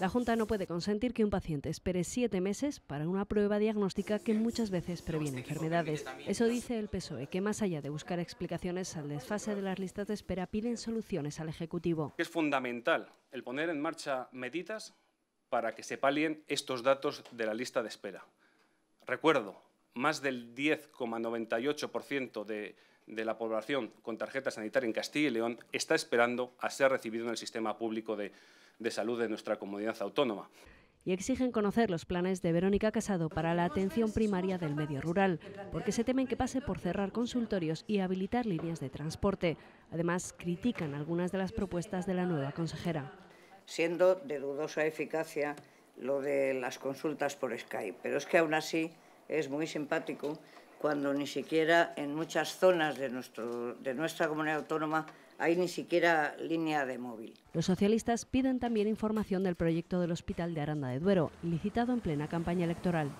La Junta no puede consentir que un paciente espere siete meses para una prueba diagnóstica que muchas veces previene enfermedades. Eso dice el PSOE, que más allá de buscar explicaciones al desfase de las listas de espera, piden soluciones al Ejecutivo. Es fundamental el poner en marcha medidas para que se palien estos datos de la lista de espera. Recuerdo, más del 10,98% de, la población con tarjeta sanitaria en Castilla y León está esperando a ser recibido en el sistema público de, de salud de nuestra comunidad autónoma y exigen conocer los planes de Verónica Casado para la atención primaria del medio rural, porque se temen que pase por cerrar consultorios y habilitar líneas de transporte. Además, critican algunas de las propuestas de la nueva consejera. Siendo de dudosa eficacia lo de las consultas por Skype, pero es que aún así es muy simpático cuando ni siquiera en muchas zonas de, nuestro, de nuestra comunidad autónoma hay ni siquiera línea de móvil. Los socialistas piden también información del proyecto del Hospital de Aranda de Duero, licitado en plena campaña electoral.